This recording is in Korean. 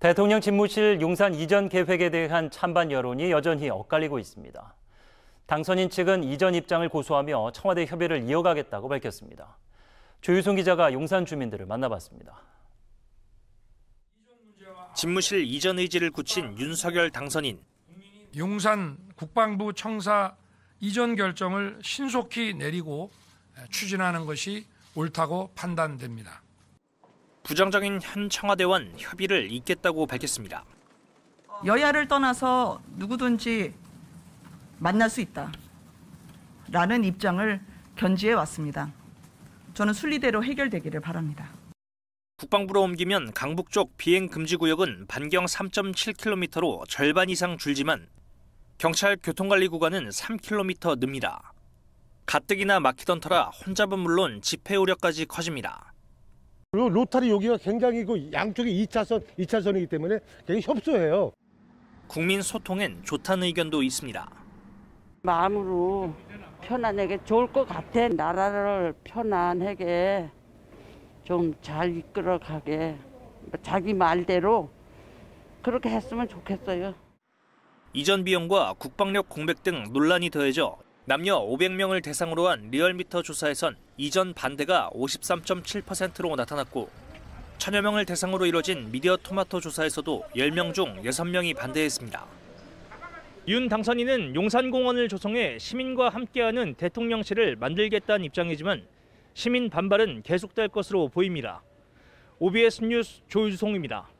대통령 집무실 용산 이전 계획에 대한 찬반 여론이 여전히 엇갈리고 있습니다. 당선인 측은 이전 입장을 고수하며 청와대 협의를 이어가겠다고 밝혔습니다. 조유성 기자가 용산 주민들을 만나봤습니다. 집무실 이전 의지를 굳힌 윤석열 당선인. 용산 국방부 청사 이전 결정을 신속히 내리고 추진하는 것이 옳다고 판단됩니다. 부정적인 현 청와대원 협의를 잇겠다고 밝혔습니다. 여야를 떠나서 누구든지 만날 수 있다. 라는 입장을 견지해 왔습니다. 저는 순리대로 해결되기를 바랍니다. 국방부로 옮기면 강북 쪽 비행 금지 구역은 반경 3.7km로 절반 이상 줄지만 경찰 교통관리 구간은 3km 늡니다. 가뜩이나 막히던 터라 혼잡은 물론 집회 우려까지 커집니다. 요 로타리 여기가 굉장히 그 양쪽에 2차선, 2차선이기 때문에 굉장히 협소해요. 국민 소통엔 좋다는 의견도 있습니다. 마음으로 편안하게 좋을 것 같아. 나라를 편안하게 좀 잘 이끌어 가게 뭐 자기 말대로 그렇게 했으면 좋겠어요. 이전 비용과 국방력 공백 등 논란이 더해져 남녀 500명을 대상으로 한 리얼미터 조사에선 이전 반대가 53.7%로 나타났고 천여 명을 대상으로 이뤄진 미디어 토마토 조사에서도 10명 중 6명이 반대했습니다. 윤 당선인은 용산공원을 조성해 시민과 함께하는 대통령실을 만들겠다는 입장이지만 시민 반발은 계속될 것으로 보입니다. OBS 뉴스 조유송입니다.